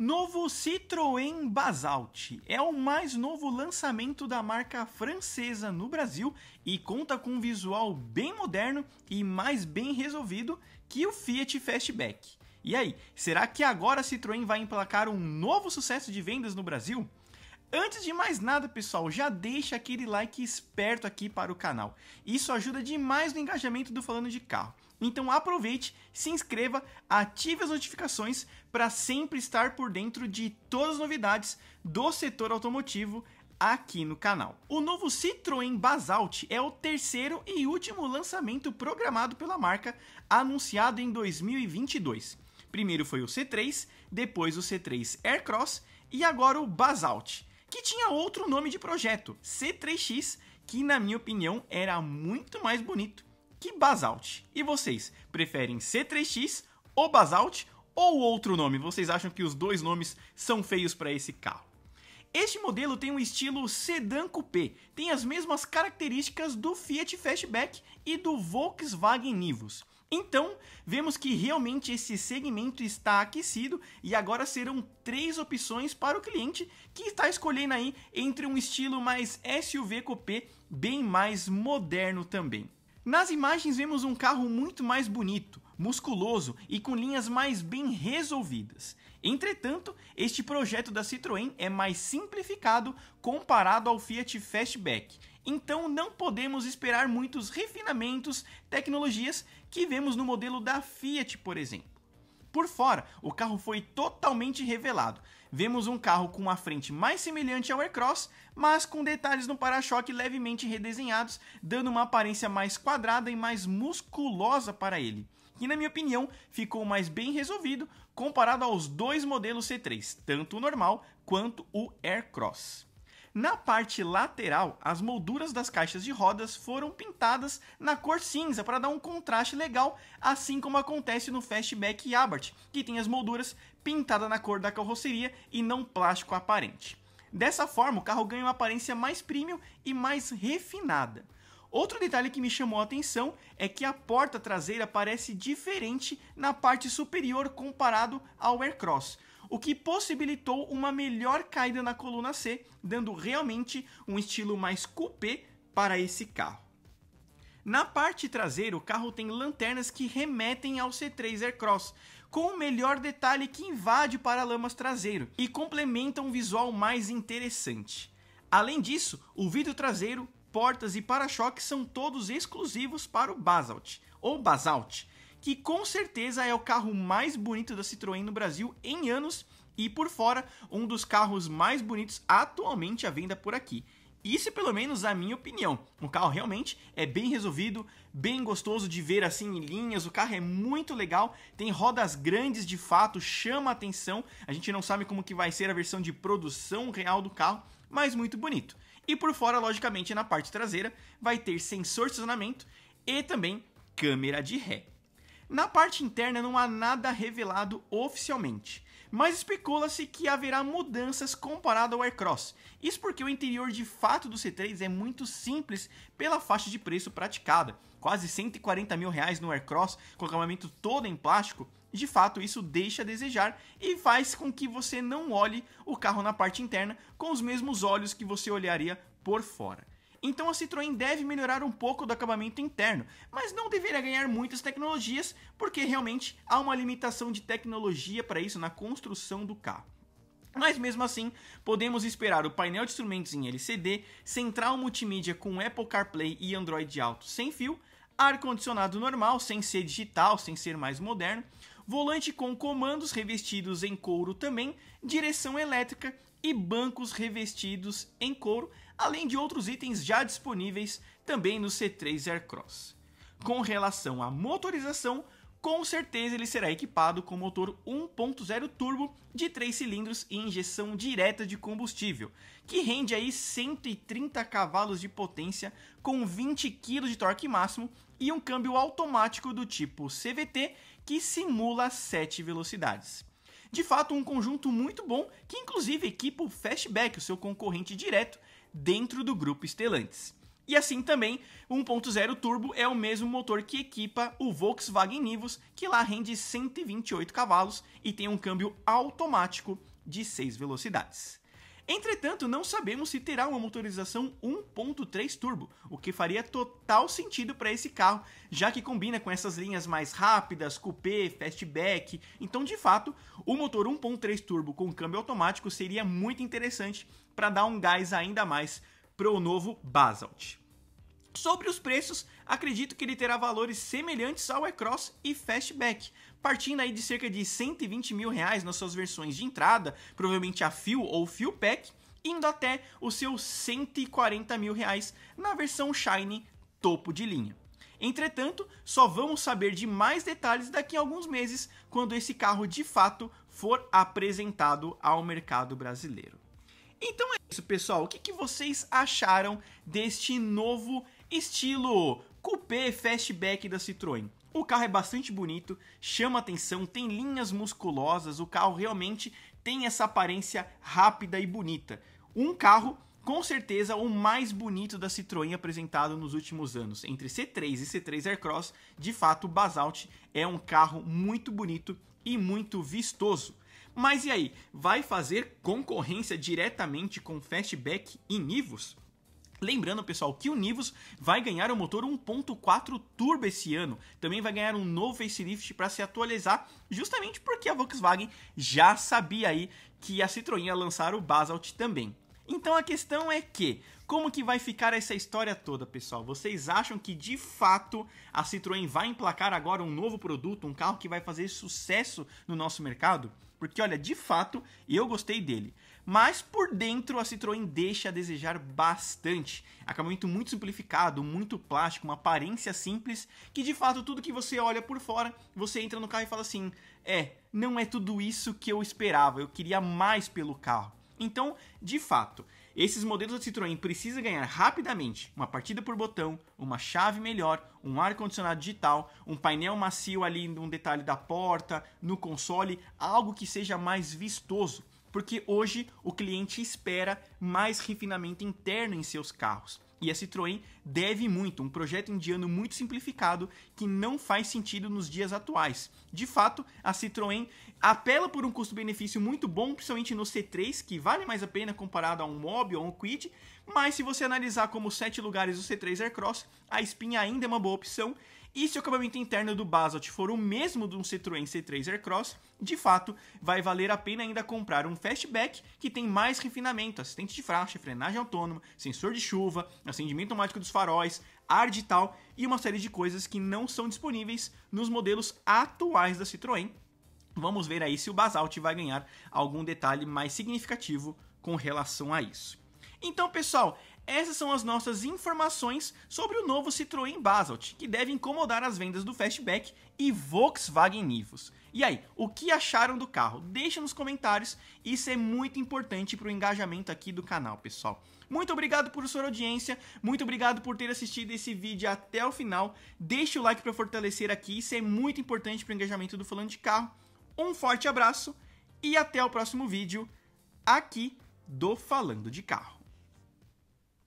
Novo Citroën Basalt é o mais novo lançamento da marca francesa no Brasil e conta com um visual bem moderno e mais bem resolvido que o Fiat Fastback. E aí, será que agora a Citroën vai emplacar um novo sucesso de vendas no Brasil? Antes de mais nada, pessoal, já deixa aquele like esperto aqui para o canal. Isso ajuda demais no engajamento do Falando de Carro. Então aproveite, se inscreva, ative as notificações para sempre estar por dentro de todas as novidades do setor automotivo aqui no canal. O novo Citroën Basalt é o terceiro e último lançamento programado pela marca, anunciado em 2022. Primeiro foi o C3, depois o C3 Aircross e agora o Basalt que tinha outro nome de projeto, C3X, que na minha opinião era muito mais bonito que Basalt. E vocês, preferem C3X ou Basalt ou outro nome? Vocês acham que os dois nomes são feios para esse carro? Este modelo tem um estilo sedã coupé, tem as mesmas características do Fiat Fastback e do Volkswagen Nivus. Então, vemos que realmente esse segmento está aquecido e agora serão três opções para o cliente que está escolhendo aí entre um estilo mais SUV coupé, bem mais moderno também. Nas imagens vemos um carro muito mais bonito, musculoso e com linhas mais bem resolvidas. Entretanto, este projeto da Citroën é mais simplificado comparado ao Fiat Fastback então não podemos esperar muitos refinamentos, tecnologias que vemos no modelo da Fiat, por exemplo. Por fora, o carro foi totalmente revelado. Vemos um carro com uma frente mais semelhante ao Aircross, mas com detalhes no para-choque levemente redesenhados, dando uma aparência mais quadrada e mais musculosa para ele. Que, na minha opinião, ficou mais bem resolvido comparado aos dois modelos C3, tanto o normal quanto o Aircross. Na parte lateral, as molduras das caixas de rodas foram pintadas na cor cinza para dar um contraste legal, assim como acontece no Fastback Abarth, que tem as molduras pintadas na cor da carroceria e não plástico aparente. Dessa forma, o carro ganha uma aparência mais premium e mais refinada. Outro detalhe que me chamou a atenção é que a porta traseira parece diferente na parte superior comparado ao Aircross o que possibilitou uma melhor caída na coluna C, dando realmente um estilo mais coupé para esse carro. Na parte traseira, o carro tem lanternas que remetem ao C3 Aircross, com o melhor detalhe que invade o paralamas traseiro e complementa um visual mais interessante. Além disso, o vidro traseiro, portas e para-choques são todos exclusivos para o Basalt, ou Basalt, que com certeza é o carro mais bonito da Citroën no Brasil em anos e por fora um dos carros mais bonitos atualmente à venda por aqui. Isso pelo menos a minha opinião. O carro realmente é bem resolvido, bem gostoso de ver assim em linhas, o carro é muito legal, tem rodas grandes de fato, chama atenção. A gente não sabe como que vai ser a versão de produção real do carro, mas muito bonito. E por fora, logicamente, na parte traseira, vai ter sensor de estacionamento e também câmera de ré. Na parte interna não há nada revelado oficialmente, mas especula-se que haverá mudanças comparado ao Aircross. Isso porque o interior de fato do C3 é muito simples pela faixa de preço praticada, quase 140 mil reais no Aircross com acabamento todo em plástico. De fato, isso deixa a desejar e faz com que você não olhe o carro na parte interna com os mesmos olhos que você olharia por fora. Então a Citroën deve melhorar um pouco do acabamento interno, mas não deveria ganhar muitas tecnologias, porque realmente há uma limitação de tecnologia para isso na construção do carro. Mas mesmo assim, podemos esperar o painel de instrumentos em LCD, central multimídia com Apple CarPlay e Android Auto sem fio, ar-condicionado normal, sem ser digital, sem ser mais moderno, volante com comandos revestidos em couro também, direção elétrica e bancos revestidos em couro, além de outros itens já disponíveis também no C3 Aircross. Com relação à motorização, com certeza ele será equipado com motor 1.0 turbo de 3 cilindros e injeção direta de combustível, que rende aí 130 cavalos de potência com 20 kg de torque máximo e um câmbio automático do tipo CVT que simula 7 velocidades. De fato, um conjunto muito bom que inclusive equipa o Fastback, o seu concorrente direto, dentro do grupo Stellantis. E assim também, o 1.0 turbo é o mesmo motor que equipa o Volkswagen Nivus, que lá rende 128 cavalos e tem um câmbio automático de 6 velocidades. Entretanto, não sabemos se terá uma motorização 1.3 turbo, o que faria total sentido para esse carro, já que combina com essas linhas mais rápidas, coupé, fastback. Então, de fato, o motor 1.3 turbo com câmbio automático seria muito interessante para dar um gás ainda mais para o novo Basalt. Sobre os preços, acredito que ele terá valores semelhantes ao E-Cross e Fastback, partindo aí de cerca de 120 mil reais nas suas versões de entrada, provavelmente a Fuel ou Fuel Pack, indo até os seus 140 mil reais na versão Shine topo de linha. Entretanto, só vamos saber de mais detalhes daqui a alguns meses, quando esse carro de fato for apresentado ao mercado brasileiro. Então é isso, pessoal. O que, que vocês acharam deste novo estilo coupé fastback da Citroën. O carro é bastante bonito, chama atenção, tem linhas musculosas, o carro realmente tem essa aparência rápida e bonita. Um carro com certeza o mais bonito da Citroën apresentado nos últimos anos. Entre C3 e C3 Aircross, de fato, o Basalt é um carro muito bonito e muito vistoso. Mas e aí, vai fazer concorrência diretamente com Fastback e Nivus? Lembrando, pessoal, que o Nivus vai ganhar o motor 1.4 turbo esse ano. Também vai ganhar um novo facelift para se atualizar, justamente porque a Volkswagen já sabia aí que a Citroën ia lançar o Basalt também. Então a questão é que, como que vai ficar essa história toda, pessoal? Vocês acham que de fato a Citroën vai emplacar agora um novo produto, um carro que vai fazer sucesso no nosso mercado? Porque olha, de fato, eu gostei dele. Mas por dentro a Citroën deixa a desejar bastante. Acabamento muito simplificado, muito plástico, uma aparência simples, que de fato tudo que você olha por fora, você entra no carro e fala assim: "É, não é tudo isso que eu esperava. Eu queria mais pelo carro". Então, de fato, esses modelos da Citroën precisam ganhar rapidamente uma partida por botão, uma chave melhor, um ar-condicionado digital, um painel macio ali num detalhe da porta, no console, algo que seja mais vistoso, porque hoje o cliente espera mais refinamento interno em seus carros. E a Citroën deve muito, um projeto indiano muito simplificado que não faz sentido nos dias atuais. De fato, a Citroën apela por um custo-benefício muito bom, principalmente no C3, que vale mais a pena comparado a um Mobi ou um Quid, mas se você analisar como sete lugares o C3 Aircross, a Spin ainda é uma boa opção e se o acabamento interno do Basalt for o mesmo de um Citroën C3 Aircross, de fato, vai valer a pena ainda comprar um Fastback que tem mais refinamento, assistente de faixa, frenagem autônoma, sensor de chuva, acendimento automático dos faróis, ar tal, e uma série de coisas que não são disponíveis nos modelos atuais da Citroën. Vamos ver aí se o Basalt vai ganhar algum detalhe mais significativo com relação a isso. Então, pessoal, essas são as nossas informações sobre o novo Citroën Basalt, que deve incomodar as vendas do Fastback e Volkswagen Nivus. E aí, o que acharam do carro? Deixa nos comentários, isso é muito importante para o engajamento aqui do canal, pessoal. Muito obrigado por sua audiência, muito obrigado por ter assistido esse vídeo até o final. Deixe o like para fortalecer aqui, isso é muito importante para o engajamento do Falando de Carro. Um forte abraço e até o próximo vídeo aqui do Falando de Carro.